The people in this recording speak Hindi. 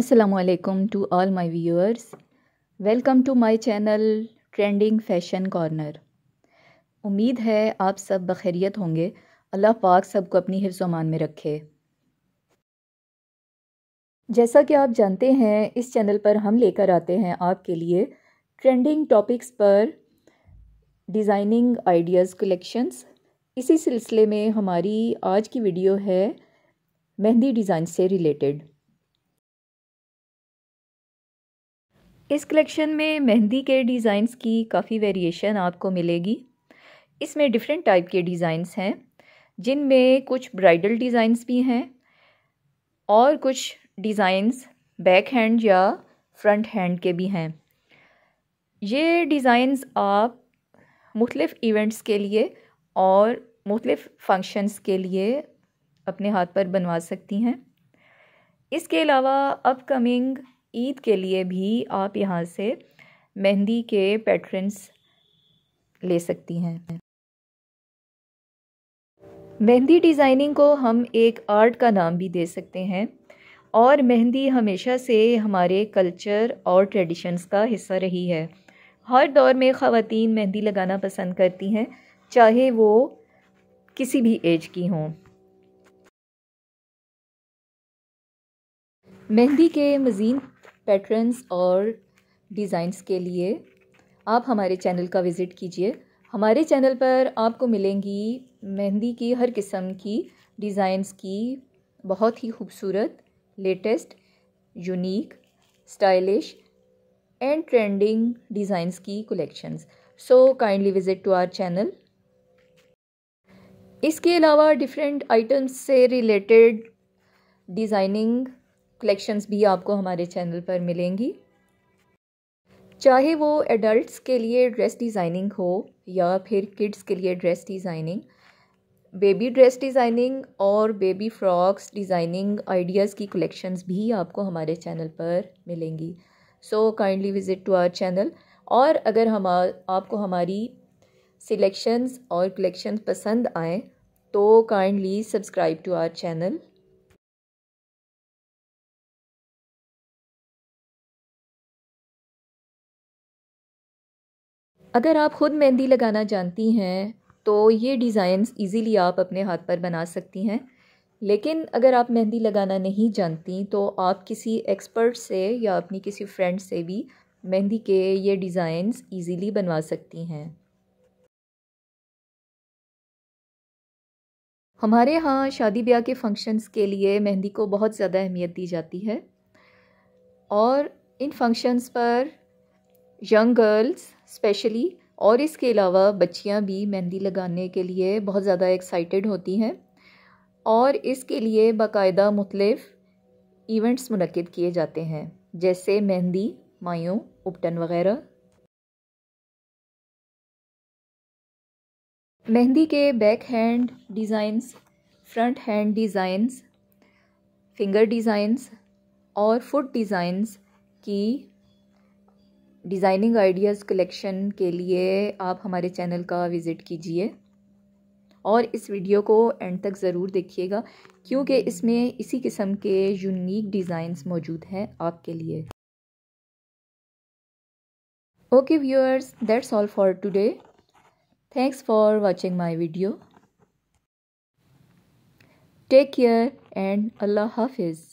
असलकम to all my viewers welcome to my channel trending fashion corner उम्मीद है आप सब बखैरियत होंगे अल्लाह पाक सबको अपनी हिफ्जमान में रखे जैसा कि आप जानते हैं इस चैनल पर हम लेकर आते हैं आपके लिए ट्रेंडिंग टॉपिक्स पर डिज़ाइनिंग आइडियाज़ कलेक्शंस इसी सिलसिले में हमारी आज की वीडियो है मेहंदी डिज़ाइन से रिलेटेड इस कलेक्शन में मेहंदी के डिज़ाइंस की काफ़ी वेरिएशन आपको मिलेगी इसमें डिफरेंट टाइप के डिज़ाइंस हैं जिनमें कुछ ब्राइडल डिज़ाइंस भी हैं और कुछ डिज़ाइंस बैक हैंड या फ्रंट हैंड के भी हैं ये डिज़ाइंस आप मुख्तफ इवेंट्स के लिए और मुख्तफ फंक्शंस के लिए अपने हाथ पर बनवा सकती हैं इसके अलावा अपकमिंग ईद के लिए भी आप यहाँ से मेहंदी के पैटर्न्स ले सकती हैं मेहंदी डिज़ाइनिंग को हम एक आर्ट का नाम भी दे सकते हैं और मेहंदी हमेशा से हमारे कल्चर और ट्रेडिशंस का हिस्सा रही है हर दौर में ख़वातीन मेहंदी लगाना पसंद करती हैं चाहे वो किसी भी एज की हों मेहंदी के मज़ीद पैटर्न्स और डिज़ाइंस के लिए आप हमारे चैनल का विज़िट कीजिए हमारे चैनल पर आपको मिलेंगी मेहंदी की हर किस्म की डिज़ाइंस की बहुत ही खूबसूरत latest unique stylish and trending designs की collections so kindly visit to our channel इसके अलावा डिफरेंट आइटम्स से रिलेटेड डिज़ाइनिंग कलेक्शंस भी आपको हमारे चैनल पर मिलेंगी चाहे वो एडल्ट्स के लिए ड्रेस डिज़ाइनिंग हो या फिर किड्स के लिए dress designing baby dress designing और बेबी फ्रॉक्स डिज़ाइनिंग आइडियाज़ की कलेक्शंस भी आपको हमारे चैनल पर मिलेंगी so kindly visit to our channel और अगर हम आपको हमारी सिलेक्शंस और कलेक्शंस पसंद आएँ तो kindly subscribe to our channel अगर आप ख़ुद मेहंदी लगाना जानती हैं तो ये डिज़ाइंस इजीली आप अपने हाथ पर बना सकती हैं लेकिन अगर आप मेहंदी लगाना नहीं जानती तो आप किसी एक्सपर्ट से या अपनी किसी फ्रेंड से भी मेहंदी के ये डिज़ाइंस इजीली बनवा सकती हैं हमारे यहाँ शादी ब्याह के फंक्शंस के लिए मेहंदी को बहुत ज़्यादा अहमियत दी जाती है और इन फंक्शंस पर यंग गर्ल्स स्पेशली और इसके अलावा बच्चियाँ भी मेहंदी लगाने के लिए बहुत ज़्यादा एक्साइटेड होती हैं और इसके लिए बाकायदा मुख्तफ इवेंट्स मनकद किए जाते हैं जैसे मेहंदी मायों उपटन वगैरह मेहंदी के back hand designs front hand designs finger designs और फुट डिज़ाइंस की डिज़ाइनिंग आइडियाज़ कलेक्शन के लिए आप हमारे चैनल का विज़िट कीजिए और इस वीडियो को एंड तक ज़रूर देखिएगा क्योंकि इसमें इसी किस्म के यूनिक डिज़ाइंस मौजूद हैं आपके लिए okay viewers that's all for today thanks for watching my video take care and अल्लाह हाफिज़